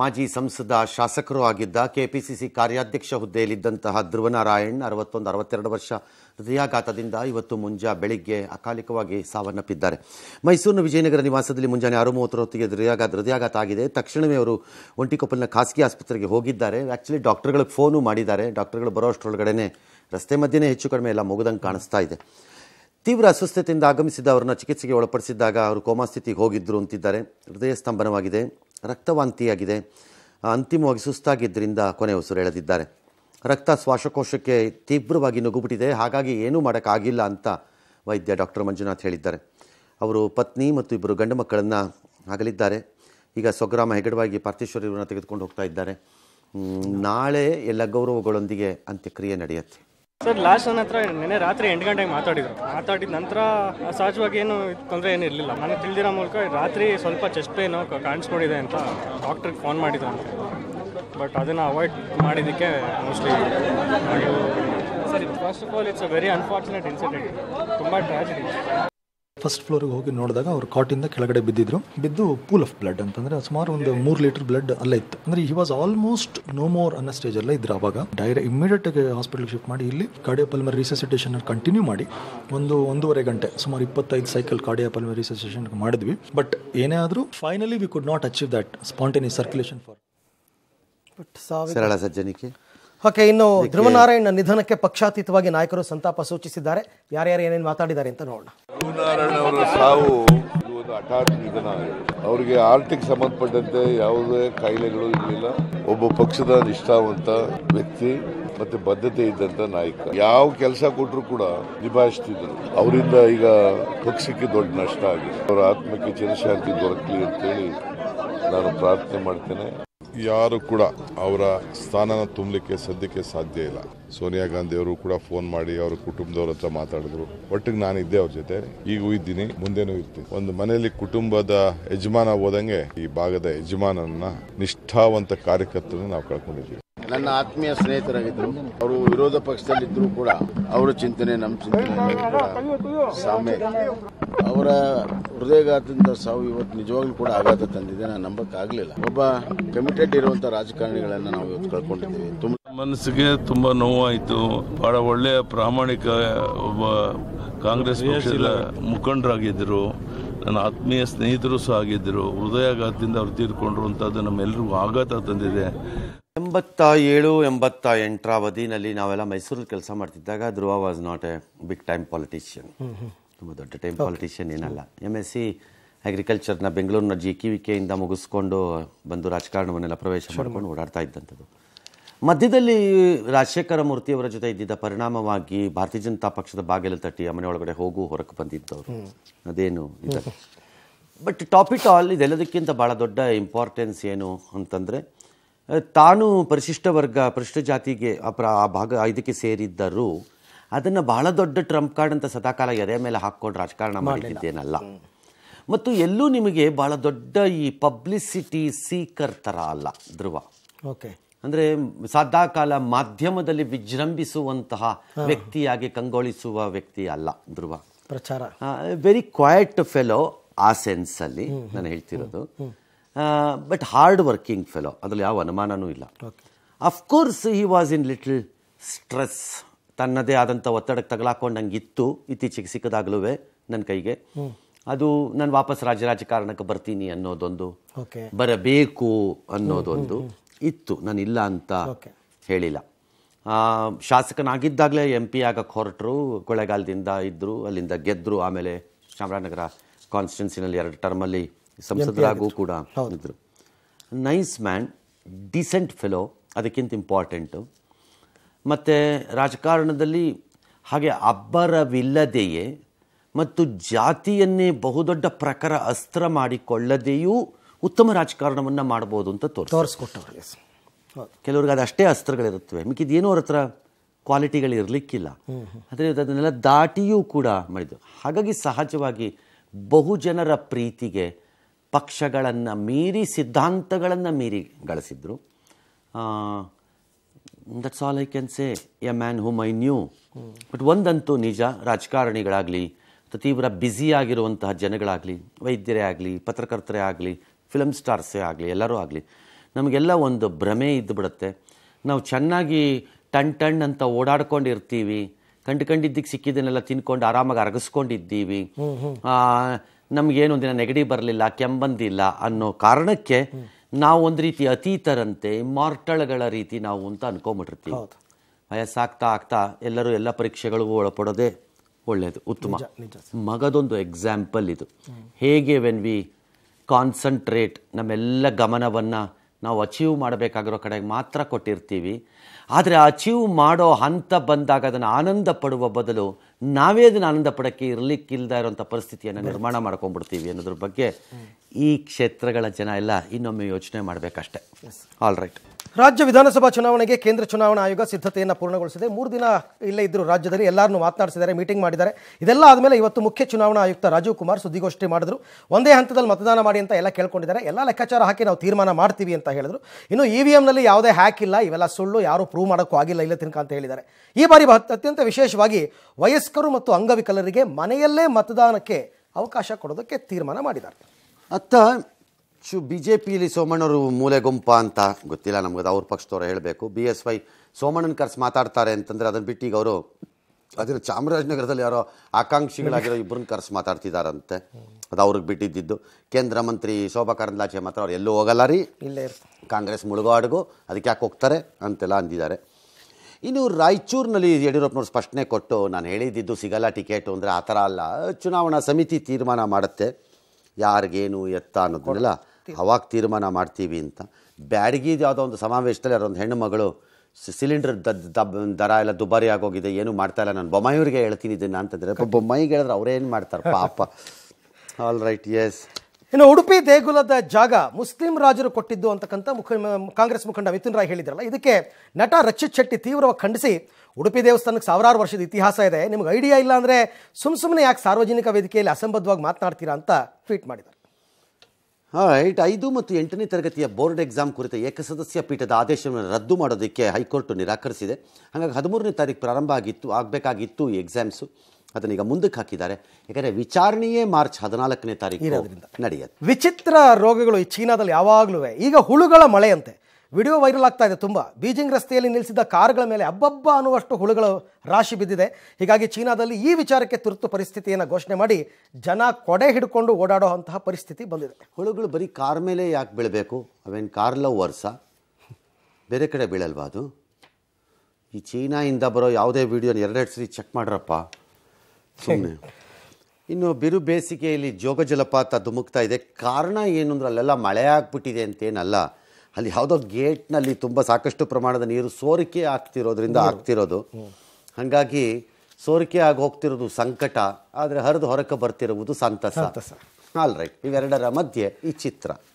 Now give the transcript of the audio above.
ಮಾಜಿ ಸಂಸದ ಶಾಸಕರೂ ಆಗಿದ್ದ ಕೆಪಿಸಿಸಿ ಕಾರ್ಯಾಧ್ಯಕ್ಷ ಹುದ್ದೆಯಲ್ಲಿದ್ದಂತಹ ಧ್ರುವನಾರಾಯಣ್ ಅರವತ್ತೊಂದು ಅರವತ್ತೆರಡು ವರ್ಷ ಹೃದಯಾಘಾತದಿಂದ ಇವತ್ತು ಮುಂಜಾ ಬೆಳಿಗ್ಗೆ ಅಕಾಲಿಕವಾಗಿ ಸಾವನ್ನಪ್ಪಿದ್ದಾರೆ ಮೈಸೂರಿನ ವಿಜಯನಗರ ನಿವಾಸದಲ್ಲಿ ಮುಂಜಾನೆ ಆರು ಮೂವತ್ತರ ಹೊತ್ತಿಗೆ ಹೃದಯಾಘಾತ ಹೃದಯಾಘಾತ ಆಗಿದೆ ತಕ್ಷಣವೇ ಅವರು ಒಂಟಿಕೊಪ್ಪಲಿನ ಖಾಸಗಿ ಆಸ್ಪತ್ರೆಗೆ ಹೋಗಿದ್ದಾರೆ ಆ್ಯಕ್ಚುಲಿ ಡಾಕ್ಟರ್ಗಳಿಗೆ ಫೋನು ಮಾಡಿದ್ದಾರೆ ಡಾಕ್ಟರ್ಗಳು ಬರೋ ಅಷ್ಟರೊಳಗಡೆ ರಸ್ತೆ ಮಧ್ಯೆಯೇ ಹೆಚ್ಚು ಕಡಿಮೆ ಎಲ್ಲ ಮುಗಿದಂಗೆ ಕಾಣಿಸ್ತಾ ಇದೆ ತೀವ್ರ ಅಸ್ವಸ್ಥತೆಯಿಂದ ಆಗಮಿಸಿದ ಅವರನ್ನ ಚಿಕಿತ್ಸೆಗೆ ಒಳಪಡಿಸಿದ್ದಾಗ ಅವರು ಕೋಮಾ ಸ್ಥಿತಿಗೆ ಹೋಗಿದ್ದರು ಅಂತಿದ್ದಾರೆ ಹೃದಯ ಸ್ತಂಭನವಾಗಿದೆ ರಕ್ತವಾಂತಿಯಾಗಿದೆ ಅಂತಿಮವಾಗಿ ಸುಸ್ತಾಗಿದ್ದರಿಂದ ಕೊನೆ ಉಸಿರು ಎಳೆದಿದ್ದಾರೆ ರಕ್ತ ಶ್ವಾಸಕೋಶಕ್ಕೆ ತೀವ್ರವಾಗಿ ನುಗ್ಗುಬಿಟ್ಟಿದೆ ಹಾಗಾಗಿ ಏನೂ ಮಾಡೋಕ್ಕಾಗಿಲ್ಲ ಅಂತ ವೈದ್ಯ ಡಾಕ್ಟರ್ ಮಂಜುನಾಥ್ ಹೇಳಿದ್ದಾರೆ ಅವರು ಪತ್ನಿ ಮತ್ತು ಇಬ್ಬರು ಗಂಡು ಮಕ್ಕಳನ್ನು ಆಗಲಿದ್ದಾರೆ ಈಗ ಸ್ವಗ್ರಾಮ ಹೆಗಡವಾಗಿ ಪಾರ್ಥೇಶ್ವರಿಯವರನ್ನು ತೆಗೆದುಕೊಂಡು ಹೋಗ್ತಾ ಇದ್ದಾರೆ ನಾಳೆ ಎಲ್ಲ ಗೌರವಗಳೊಂದಿಗೆ ಅಂತ್ಯಕ್ರಿಯೆ ನಡೆಯುತ್ತೆ ಸರ್ ಲಾಸ್ಟ್ ನನ್ನ ಹತ್ರ ನಿನ್ನೆ ರಾತ್ರಿ ಎಂಟು ಗಂಟೆಗೆ ಮಾತಾಡಿದ್ರು ಮಾತಾಡಿದ ನಂತರ ಸಹಜವಾಗಿ ಏನು ತೊಂದರೆ ಏನು ಇರಲಿಲ್ಲ ನನಗೆ ತಿಳಿದಿರೋ ಮೂಲಕ ರಾತ್ರಿ ಸ್ವಲ್ಪ ಚೆಸ್ಟ್ ಪೇನ್ ಕಾಣಿಸ್ಕೊಂಡಿದೆ ಅಂತ ಡಾಕ್ಟ್ರಿಗೆ ಫೋನ್ ಮಾಡಿದ್ರು ಅಂತ ಬಟ್ ಅದನ್ನು ಅವಾಯ್ಡ್ ಮಾಡಿದ್ದಕ್ಕೆ mostly sir first of all it's a very unfortunate incident ತುಂಬ ಟ್ರಾಜಿಡಿ ಫಸ್ಟ್ ಫ್ಲೋರಿಗೆ ಹೋಗಿ ನೋಡಿದಾಗ ಅವ್ರು ಕಾಟಿಂದ ಕೆಳಗಡೆ ಬಿದ್ದಿದ್ರು ಬಿದ್ದು ಪೂಲ್ ಆಫ್ ಬ್ಲಡ್ ಅಂತಂದ್ರೆ ಸುಮಾರು ಒಂದು ಮೂರು ಲೀಟರ್ ಬ್ಲಡ್ ಅಲ್ಲ ಇತ್ತು ಅಂದ್ರೆ he was almost no more ಅನ್ನೋ ಸ್ಟೇಜ್ ಅಲ್ಲ ಇದ್ರು ಅವಾಗ ಡೈರೆಕ್ಟ್ ಇಮಿಡಿಯೇಟ್ ಆಗಿ ಹಾಸ್ಪಿಟಲ್ ಶಿಫ್ಟ್ ಮಾಡಿ ಇಲ್ಲಿ ಪಲ್ಮರ್ ರಿಸಸಿಟೇಷನ್ ಕಂಟಿನ್ಯೂ ಮಾಡಿ ಒಂದು ಒಂದೂವರೆ ಗಂಟೆ ಸುಮಾರು ಇಪ್ಪತ್ತೈದು ಸೈಕಲ್ ಕಾರ್ಡಿಯೋಪಲ್ಮರ್ ರಿಸಸಿಟೇಷನ್ ಮಾಡಿದ್ವಿ ಬಟ್ ಏನೇ ಆದರೂ finally we could not achieve that spontaneous circulation for ಸರಳ ಸಜ್ಜನಿಕೆ ಓಕೆ ಇನ್ನು ಧ್ರುವನಾರಾಯಣ ನಿಧನಕ್ಕೆ ಪಕ್ಷಾತೀತವಾಗಿ ನಾಯಕರು ಸಂತಾಪ ಸೂಚಿಸಿದ್ದಾರೆ ಯಾರ್ಯಾರು ಏನೇನು ಮಾತಾಡಿದ್ದಾರೆ ಅಂತ ನೋಡೋಣ ಧ್ರುವನಾರಾಯಣ ಅವರ ಸಾವು ಒಂದು ಹಠಾತ್ ನಿಧನ ಅವರಿಗೆ ಆರ್ಥಿಕ ಸಂಬಂಧಪಟ್ಟಂತೆ ಯಾವುದೇ ಕಾಯಿಲೆಗಳು ಇರಲಿಲ್ಲ ಒಬ್ಬ ಪಕ್ಷದ ನಿಷ್ಠಾವಂತ ವ್ಯಕ್ತಿ ಮತ್ತೆ ಬದ್ಧತೆ ಇದ್ದಂತ ನಾಯಕ ಯಾವ ಕೆಲಸ ಕೊಟ್ಟರು ಕೂಡ ನಿಭಾಯಿಸ್ತಿದ್ರು ಅವರಿಂದ ಈಗ ಪಕ್ಷಕ್ಕೆ ದೊಡ್ಡ ನಷ್ಟ ಆಗಿದೆ ಅವರ ಆತ್ಮಕ್ಕೆ ಚಿರಶಾಂತಿ ದೊರಕಲಿ ಅಂತೇಳಿ ನಾನು ಪ್ರಾರ್ಥನೆ ಮಾಡ್ತೇನೆ ಯಾರು ಕೂಡ ಅವರ ಸ್ಥಾನನ ತುಂಬಲಿಕ್ಕೆ ಸದ್ಯಕ್ಕೆ ಸಾಧ್ಯ ಇಲ್ಲ ಸೋನಿಯಾ ಗಾಂಧಿ ಅವರು ಕೂಡ ಫೋನ್ ಮಾಡಿ ಅವರ ಕುಟುಂಬದವ್ರ ಹತ್ರ ಮಾತಾಡಿದ್ರು ಒಟ್ಟಿಗೆ ನಾನು ಇದ್ದೆ ಅವ್ರ ಜೊತೆ ಈಗ ಇದ್ದೀನಿ ಮುಂದೆನೂ ಇರ್ತೀನಿ ಒಂದು ಮನೆಯಲ್ಲಿ ಕುಟುಂಬದ ಯಜಮಾನ ಹೋದಂಗೆ ಈ ಭಾಗದ ಯಜಮಾನನ ನಿಷ್ಠಾವಂತ ಕಾರ್ಯಕರ್ತರನ್ನು ನಾವು ಕಳ್ಕೊಂಡಿದ್ದೀವಿ ನನ್ನ ಆತ್ಮೀಯ ಸ್ನೇಹಿತರಾಗಿದ್ದರು ಅವರು ವಿರೋಧ ಪಕ್ಷದಲ್ಲಿದ್ದರೂ ಕೂಡ ಅವರ ಚಿಂತನೆ ನಮ್ಮ ಚಿಂತನೆ ಸಾಮ್ಯ ಅವರ ಹೃದಯಘಾತದಿಂದ ಸಾವು ಇವತ್ತು ನಿಜವಾಗ್ಲೂ ಕೂಡ ಆಘಾತ ತಂದಿದೆ ನಾನು ನಂಬಕ್ಕಾಗಲಿಲ್ಲ ಒಬ್ಬ ಕಮಿಟೆಡ್ ಇರುವಂಥ ರಾಜಕಾರಣಿಗಳನ್ನು ನಾವು ಇವತ್ತು ಕಳ್ಕೊಂಡಿದ್ದೀವಿ ತುಂಬ ಮನಸ್ಸಿಗೆ ತುಂಬಾ ನೋವಾಯಿತು ಬಹಳ ಒಳ್ಳೆಯ ಪ್ರಾಮಾಣಿಕ ಒಬ್ಬ ಕಾಂಗ್ರೆಸ್ ಪಕ್ಷದ ಮುಖಂಡರಾಗಿದ್ದರು ನನ್ನ ಆತ್ಮೀಯ ಸ್ನೇಹಿತರು ಸಹ ಆಗಿದ್ದರು ಹೃದಯಾಘಾತದಿಂದ ಅವ್ರು ತೀರ್ಕೊಂಡ್ರು ಅಂತ ನಮ್ಮೆಲ್ಲರಿಗೂ ಆಘಾತ ತಂದಿದೆ ಎಂಬತ್ತ ಏಳು ಎಂಬತ್ತ ಎಂಟರ ಅವಧಿನಲ್ಲಿ ನಾವೆಲ್ಲ ಮೈಸೂರಲ್ಲಿ ಕೆಲಸ ಮಾಡ್ತಿದ್ದಾಗ Dhruva was not a big time politician ತುಂಬ ದೊಡ್ಡ ಟೈಮ್ ಪಾಲಿಟಿಷಿಯನ್ ಏನಲ್ಲ ಎಮ್ ಎಸ್ ಸಿ ಅಗ್ರಿಕಲ್ಚರ್ನ ಬೆಂಗಳೂರಿನ ಜಿ ಕೆ ವಿ ಕೆಯಿಂದ ಮುಗಿಸ್ಕೊಂಡು ಬಂದು ರಾಜಕಾರಣವನ್ನೆಲ್ಲ ಪ್ರವೇಶ ಮಾಡ್ಕೊಂಡು ಓಡಾಡ್ತಾ ಇದ್ದಂಥದ್ದು ಮಧ್ಯದಲ್ಲಿ ರಾಜಶೇಖರ ಮೂರ್ತಿಯವರ ಜೊತೆ ಇದ್ದಿದ್ದ ಪರಿಣಾಮವಾಗಿ ಭಾರತೀಯ ಜನತಾ ಪಕ್ಷದ ಬಾಗಿಲು ತಟ್ಟಿ ಆ ಒಳಗಡೆ ಹೋಗು ಹೊರಕ್ಕೆ ಬಂದಿದ್ದವರು ಅದೇನು ಬಟ್ ಟಾಪ್ ಇಟ್ ಆಲ್ ಇದೆಲ್ಲದಕ್ಕಿಂತ ಭಾಳ ದೊಡ್ಡ ಇಂಪಾರ್ಟೆನ್ಸ್ ಏನು ಅಂತಂದರೆ ತಾನು ಪರಿಶಿಷ್ಟ ವರ್ಗ ಪರಿಶಿಷ್ಟ ಜಾತಿಗೆ ಆ ಭಾಗ ಇದಕ್ಕೆ ಸೇರಿದ್ದರೂ ಅದನ್ನು ಬಹಳ ದೊಡ್ಡ ಟ್ರಂಪ್ ಕಾರ್ಡ್ ಅಂತ ಸದಾಕಾಲ ಎದೆ ಮೇಲೆ ಹಾಕ್ಕೊಂಡು ರಾಜಕಾರಣ ಮಾಡಿದ್ದೇನಲ್ಲ ಮತ್ತು ಎಲ್ಲೂ ನಿಮಗೆ ಬಹಳ ದೊಡ್ಡ ಈ ಪಬ್ಲಿಸಿಟಿ ಸೀಕರ್ ಥರ ಅಲ್ಲ ಧ್ರುವ ಓಕೆ ಅಂದರೆ ಸದಾಕಾಲ ಮಾಧ್ಯಮದಲ್ಲಿ ವಿಜೃಂಭಿಸುವಂತಹ ವ್ಯಕ್ತಿಯಾಗಿ ಕಂಗೊಳಿಸುವ ವ್ಯಕ್ತಿ ಅಲ್ಲ ಧ್ರುವ ಪ್ರಚಾರ ವೆರಿ ಕ್ವಾಯಟ್ ಫೆಲೋ ಆ ಸೆನ್ಸಲ್ಲಿ ನಾನು ಹೇಳ್ತಿರೋದು ಬಟ್ ಹಾರ್ಡ್ ವರ್ಕಿಂಗ್ ಫೆಲೋ ಅದ್ರಲ್ಲಿ ಯಾವ ಅನುಮಾನನೂ ಇಲ್ಲ of course he was in little stress ತನ್ನದೇ ಆದಂಥ ಒತ್ತಡಕ್ಕೆ ನಂಗೆ ಇತ್ತು ಇತ್ತೀಚೆಗೆ ಸಿಕ್ಕದಾಗಲೂ ನನ್ನ ಕೈಗೆ ಅದು ನಾನು ವಾಪಸ್ ರಾಜ್ಯ ರಾಜಕಾರಣಕ್ಕೆ ಬರ್ತೀನಿ ಅನ್ನೋದೊಂದು ಬರಬೇಕು ಅನ್ನೋದೊಂದು ಇತ್ತು ನಾನು ಇಲ್ಲ ಅಂತ ಹೇಳಿಲ್ಲ ಶಾಸಕನಾಗಿದ್ದಾಗಲೇ ಎಂ ಪಿ ಆಗಕ್ಕೆ ಹೊರಟರು ಕೊಳೆಗಾಲದಿಂದ ಇದ್ದರು ಅಲ್ಲಿಂದ ಗೆದ್ದರು ಆಮೇಲೆ ಚಾಮರಾಜನಗರ ಕಾನ್ಸ್ಟಿಟ್ಯೂನ್ಸಿನಲ್ಲಿ ಎರಡು ಟರ್ಮಲ್ಲಿ ಸಂಸದರಾಗೂ ಕೂಡ ಇದ್ದರು ನೈಸ್ ಮ್ಯಾನ್ ಡಿಸೆಂಟ್ ಫೆಲೋ ಅದಕ್ಕಿಂತ ಇಂಪಾರ್ಟೆಂಟು ಮತ್ತು ರಾಜಕಾರಣದಲ್ಲಿ ಹಾಗೆ ಅಬ್ಬರವಿಲ್ಲದೆಯೇ ಮತ್ತು ಜಾತಿಯನ್ನೇ ಬಹುದೊಡ್ಡ ಪ್ರಕಾರ ಅಸ್ತ್ರ ಮಾಡಿಕೊಳ್ಳದೆಯೂ ಉತ್ತಮ ರಾಜಕಾರಣವನ್ನು ಮಾಡ್ಬೋದು ಅಂತ ತೋರಿಸ್ ತೋರಿಸ್ಕೊಟ್ಟವ್ರು ಎಸ್ ಕೆಲವ್ರಿಗೆ ಅದು ಅಷ್ಟೇ ಅಸ್ತ್ರಗಳಿರುತ್ತವೆ ಮಿಕ್ಕಿದೇನೋ ಅವ್ರ ಹತ್ರ ಕ್ವಾಲಿಟಿಗಳು ಇರಲಿಕ್ಕಿಲ್ಲ ಆದರೆ ಅದನ್ನೆಲ್ಲ ದಾಟಿಯೂ ಕೂಡ ಮಾಡಿದ್ರು ಹಾಗಾಗಿ ಸಹಜವಾಗಿ ಬಹುಜನರ ಪ್ರೀತಿಗೆ ಪಕ್ಷಗಳನ್ನು ಮೀರಿ ಸಿದ್ಧಾಂತಗಳನ್ನು ಮೀರಿ ಗಳಿಸಿದ್ರು that's all I can say a man whom I knew but ಒಂದಂತೂ ನಿಜ ರಾಜಕಾರಣಿಗಳಾಗಲಿ ಅಥವಾ ತೀವ್ರ ಆಗಿರುವಂತಹ ಜನಗಳಾಗಲಿ ವೈದ್ಯರೇ ಆಗಲಿ ಪತ್ರಕರ್ತರೇ ಆಗಲಿ ಫಿಲಮ್ ಸ್ಟಾರ್ಸೇ ಆಗಲಿ ಎಲ್ಲರೂ ಆಗಲಿ ನಮಗೆಲ್ಲ ಒಂದು ಭ್ರಮೆ ಇದ್ದು ಬಿಡುತ್ತೆ ನಾವು ಚೆನ್ನಾಗಿ ಟಣ್ ಟಣ್ ಅಂತ ಓಡಾಡ್ಕೊಂಡಿರ್ತೀವಿ ಕಂಡು ಕಂಡಿದ್ದಕ್ಕೆ ಸಿಕ್ಕಿದ್ದನ್ನೆಲ್ಲ ತಿನ್ಕೊಂಡು ಆರಾಮಾಗಿ ಅರಗಿಸ್ಕೊಂಡಿದ್ದೀವಿ ನಮಗೇನೊಂದಿನ ದಿನ ನೆಗಡಿ ಬರಲಿಲ್ಲ ಕೆಂಬಂದಿಲ್ಲ ಅನ್ನೋ ಕಾರಣಕ್ಕೆ ನಾವು ಒಂದು ರೀತಿ ಅತೀತರಂತೆ ಮಾರ್ಟಳ್ಗಳ ರೀತಿ ನಾವು ಅಂತ ಅನ್ಕೊಂಬಿಟ್ಟಿರ್ತೀವಿ ವಯಸ್ಸಾಗ್ತಾ ಆಗ್ತಾ ಎಲ್ಲರೂ ಎಲ್ಲ ಪರೀಕ್ಷೆಗಳಿಗೂ ಒಳಪಡೋದೆ ಒಳ್ಳೆಯದು ಉತ್ತಮ ಮಗದೊಂದು ಎಕ್ಸಾಂಪಲ್ ಇದು ಹೇಗೆ ವೆನ್ ವಿ ಕಾನ್ಸಂಟ್ರೇಟ್ ನಮ್ಮೆಲ್ಲ ಗಮನವನ್ನು ನಾವು ಅಚೀವ್ ಮಾಡಬೇಕಾಗಿರೋ ಕಡೆಗೆ ಮಾತ್ರ ಕೊಟ್ಟಿರ್ತೀವಿ ಆದರೆ ಅಚೀವ್ ಮಾಡೋ ಹಂತ ಬಂದಾಗ ಅದನ್ನು ಆನಂದ ಪಡುವ ಬದಲು ನಾವೇ ಅದನ್ನು ಆನಂದ ಪಡೋಕ್ಕೆ ಇರಲಿಕ್ಕಿಲ್ಲದ ಇರೋಂಥ ಪರಿಸ್ಥಿತಿಯನ್ನು ನಿರ್ಮಾಣ ಮಾಡ್ಕೊಂಡ್ಬಿಡ್ತೀವಿ ಅನ್ನೋದ್ರ ಬಗ್ಗೆ ಈ ಕ್ಷೇತ್ರಗಳ ಜನ ಎಲ್ಲ ಇನ್ನೊಮ್ಮೆ ಯೋಚನೆ ಮಾಡಬೇಕಷ್ಟೆ ಆಲ್ ರೈಟ್ ರಾಜ್ಯ ವಿಧಾನಸಭಾ ಚುನಾವಣೆಗೆ ಕೇಂದ್ರ ಚುನಾವಣಾ ಆಯೋಗ ಸಿದ್ಧತೆಯನ್ನು ಪೂರ್ಣಗೊಳಿಸಿದೆ ಮೂರು ದಿನ ಇಲ್ಲೇ ಇದ್ದರು ರಾಜ್ಯದಲ್ಲಿ ಎಲ್ಲರನ್ನೂ ಮಾತನಾಡಿಸಿದ್ದಾರೆ ಮೀಟಿಂಗ್ ಮಾಡಿದ್ದಾರೆ ಇದೆಲ್ಲ ಆದಮೇಲೆ ಇವತ್ತು ಮುಖ್ಯ ಚುನಾವಣಾ ಆಯುಕ್ತ ರಾಜೀವ್ ಕುಮಾರ್ ಸುದ್ದಿಗೋಷ್ಠಿ ಮಾಡಿದ್ರು ಒಂದೇ ಹಂತದಲ್ಲಿ ಮತದಾನ ಮಾಡಿ ಅಂತ ಎಲ್ಲ ಕೇಳ್ಕೊಂಡಿದ್ದಾರೆ ಎಲ್ಲ ಲೆಕ್ಕಾಚಾರ ಹಾಕಿ ನಾವು ತೀರ್ಮಾನ ಮಾಡ್ತೀವಿ ಅಂತ ಹೇಳಿದ್ರು ಇನ್ನು ಇ ವಿ ಎಂನಲ್ಲಿ ಯಾವುದೇ ಹ್ಯಾಕ್ ಇಲ್ಲ ಇವೆಲ್ಲ ಸುಳ್ಳು ಯಾರೂ ಪ್ರೂವ್ ಮಾಡೋಕ್ಕೂ ಆಗಿಲ್ಲ ಇಲ್ಲ ತಿನ್ಕ ಅಂತ ಹೇಳಿದ್ದಾರೆ ಈ ಬಾರಿ ಅತ್ಯಂತ ವಿಶೇಷವಾಗಿ ವಯಸ್ಕರು ಮತ್ತು ಅಂಗವಿಕಲರಿಗೆ ಮನೆಯಲ್ಲೇ ಮತದಾನಕ್ಕೆ ಅವಕಾಶ ಕೊಡೋದಕ್ಕೆ ತೀರ್ಮಾನ ಮಾಡಿದ್ದಾರೆ ಅತ್ತ ಹೆಚ್ಚು ಬಿ ಜೆ ಪಿಲಿ ಸೋಮಣ್ಣವರು ಮೂಲೆ ಗುಂಪ ಅಂತ ಗೊತ್ತಿಲ್ಲ ನಮ್ಗೆ ಅದು ಅವ್ರ ಪಕ್ಷದವ್ರು ಹೇಳಬೇಕು ಬಿ ಎಸ್ ವೈ ಸೋಮಣ್ಣನ ಕರ್ಸಿ ಮಾತಾಡ್ತಾರೆ ಅಂತಂದರೆ ಅದನ್ನು ಬಿಟ್ಟು ಈಗ ಅವರು ಅದರ ಚಾಮರಾಜನಗರದಲ್ಲಿ ಯಾರೋ ಆಕಾಂಕ್ಷಿಗಳಾಗಿರೋ ಇಬ್ಬರನ್ನ ಕರೆಸಿ ಮಾತಾಡ್ತಿದ್ದಾರಂತೆ ಅದು ಅವ್ರಿಗೆ ಬಿಟ್ಟಿದ್ದಿದ್ದು ಕೇಂದ್ರ ಮಂತ್ರಿ ಶೋಭಾ ಕರಂದ್ಲಾಜೆ ಮಾತ್ರ ಅವ್ರು ಎಲ್ಲೂ ಹೋಗಲ್ಲ ರೀ ಇಲ್ಲೇ ಕಾಂಗ್ರೆಸ್ ಮುಳುಗಾಡ್ಗು ಅದಕ್ಕೆ ಯಾಕೆ ಹೋಗ್ತಾರೆ ಅಂತೆಲ್ಲ ಅಂದಿದ್ದಾರೆ ಇನ್ನು ರಾಯಚೂರಿನಲ್ಲಿ ಯಡಿಯೂರಪ್ಪನವ್ರು ಸ್ಪಷ್ಟನೆ ಕೊಟ್ಟು ನಾನು ಹೇಳಿದ್ದಿದ್ದು ಸಿಗಲ್ಲ ಟಿಕೆಟು ಅಂದರೆ ಆ ಥರ ಅಲ್ಲ ಚುನಾವಣಾ ಸಮಿತಿ ತೀರ್ಮಾನ ಮಾಡುತ್ತೆ ಯಾರಿಗೇನು ಎತ್ತ ಅನ್ನೋದನ್ನೆಲ್ಲ ಅವಾಗ ತೀರ್ಮಾನ ಮಾಡ್ತೀವಿ ಅಂತ ಬ್ಯಾಡಗಿದು ಯಾವುದೋ ಒಂದು ಸಮಾವೇಶದಲ್ಲಿ ಅದೊಂದು ಹೆಣ್ಣು ಮಗಳು ಸಿಲಿಂಡರ್ ದಬ್ ದರ ಎಲ್ಲ ದುಬಾರಿ ಆಗೋಗಿದೆ ಏನು ಮಾಡ್ತಾ ಇಲ್ಲ ನಾನು ಬೊಮ್ಮಾಯೂರಿಗೆ ಹೇಳ್ತೀನಿ ಅಂತಂದ್ರೆ ಅಂತಂದರೆ ಬೊಮ್ಮಾಯಿಗೆ ಹೇಳಿದ್ರೆ ಅವ್ರೇನು ಮಾಡ್ತಾರೆ ಪಾಪ ಆಲ್ ರೈಟ್ ಎಸ್ ಇನ್ನು ಉಡುಪಿ ದೇಗುಲದ ಜಾಗ ಮುಸ್ಲಿಂ ರಾಜರು ಕೊಟ್ಟಿದ್ದು ಅಂತಕ್ಕಂಥ ಮುಖ ಕಾಂಗ್ರೆಸ್ ಮುಖಂಡ ಮಿಥುನ್ ರಾಯ್ ಹೇಳಿದ್ರಲ್ಲ ಇದಕ್ಕೆ ನಟ ರಕ್ಷಿತ್ ಶೆಟ್ಟಿ ತೀವ್ರವಾಗಿ ಖಂಡಿಸಿ ಉಡುಪಿ ದೇವಸ್ಥಾನಕ್ಕೆ ಸಾವಿರಾರು ವರ್ಷದ ಇತಿಹಾಸ ಇದೆ ನಿಮ್ಗೆ ಐಡಿಯಾ ಇಲ್ಲ ಅಂದರೆ ಸುಮ್ಮ ಸುಮ್ಮನೆ ಯಾಕೆ ಸಾರ್ವಜನಿಕ ವೇದಿಕೆಯಲ್ಲಿ ಅಸಂಬದ್ಧವಾಗಿ ಮಾತನಾಡ್ತೀರಾ ಅಂತ ಟ್ವೀಟ್ ಮಾಡಿದ್ದಾರೆ ಆಯ್ತು ಐದು ಮತ್ತು ಎಂಟನೇ ತರಗತಿಯ ಬೋರ್ಡ್ ಎಕ್ಸಾಮ್ ಕುರಿತ ಏಕಸದಸ್ಯ ಪೀಠದ ಆದೇಶವನ್ನು ರದ್ದು ಮಾಡೋದಕ್ಕೆ ಹೈಕೋರ್ಟ್ ನಿರಾಕರಿಸಿದೆ ಹಾಗಾಗಿ ಹದಿಮೂರನೇ ತಾರೀಕು ಪ್ರಾರಂಭ ಆಗಿತ್ತು ಆಗಬೇಕಾಗಿತ್ತು ಈ ಎಕ್ಸಾಮ್ಸು ಅದನ್ನೀಗ ಮುಂದಕ್ಕೆ ಹಾಕಿದ್ದಾರೆ ಯಾಕಂದರೆ ವಿಚಾರಣೆಯೇ ಮಾರ್ಚ್ ಹದಿನಾಲ್ಕನೇ ತಾರೀಕು ನಡೆಯುತ್ತೆ ವಿಚಿತ್ರ ರೋಗಗಳು ಈ ಚೀನಾದಲ್ಲಿ ಯಾವಾಗಲೂ ಈಗ ಹುಳುಗಳ ಮಳೆಯಂತೆ ವಿಡಿಯೋ ವೈರಲ್ ಆಗ್ತಾ ಇದೆ ತುಂಬ ಬೀಜಿಂಗ್ ರಸ್ತೆಯಲ್ಲಿ ನಿಲ್ಲಿಸಿದ್ದ ಕಾರ್ಗಳ ಮೇಲೆ ಅಬ್ಬಬ್ಬ ಅನ್ನುವಷ್ಟು ಹುಳುಗಳು ರಾಶಿ ಬಿದ್ದಿದೆ ಹೀಗಾಗಿ ಚೀನಾದಲ್ಲಿ ಈ ವಿಚಾರಕ್ಕೆ ತುರ್ತು ಪರಿಸ್ಥಿತಿಯನ್ನು ಘೋಷಣೆ ಮಾಡಿ ಜನ ಕೊಡೆ ಹಿಡ್ಕೊಂಡು ಓಡಾಡೋ ಅಂತಹ ಪರಿಸ್ಥಿತಿ ಬಂದಿದೆ ಹುಳುಗಳು ಬರೀ ಕಾರ್ ಮೇಲೆ ಯಾಕೆ ಬೀಳಬೇಕು ಅವೇನು ಕಾರ್ ವರ್ಸ ಬೇರೆ ಕಡೆ ಬೀಳಲ್ವಾ ಅದು ಈ ಚೀನಾಯಿಂದ ಬರೋ ಯಾವುದೇ ವಿಡಿಯೋನ ಎರಡೆರಡು ಸರಿ ಚೆಕ್ ಮಾಡ್ರಪ್ಪ ಸುಮ್ಮನೆ ಇನ್ನು ಬಿರು ಬೇಸಿಗೆಯಲ್ಲಿ ಜೋಗ ಜಲಪಾತ ಧುಮುಕ್ತಾ ಇದೆ ಕಾರಣ ಏನು ಅಂದ್ರೆ ಅಲ್ಲೆಲ್ಲ ಮಳೆ ಆಗ್ಬಿಟ್ಟಿದೆ ಅಂತೇನಲ್ಲ ಅಲ್ಲಿ ಯಾವುದೋ ಗೇಟ್ನಲ್ಲಿ ತುಂಬ ಸಾಕಷ್ಟು ಪ್ರಮಾಣದ ನೀರು ಸೋರಿಕೆ ಆಗ್ತಿರೋದ್ರಿಂದ ಆಗ್ತಿರೋದು ಹಾಗಾಗಿ ಸೋರಿಕೆ ಆಗಿ ಹೋಗ್ತಿರೋದು ಸಂಕಟ ಆದರೆ ಹರಿದು ಹೊರಕ್ಕೆ ಬರ್ತಿರುವುದು ಸಂತಸ ಆಲ್ ರೈಟ್ ಇವೆರಡರ ಮಧ್ಯೆ ಈ ಚಿತ್ರ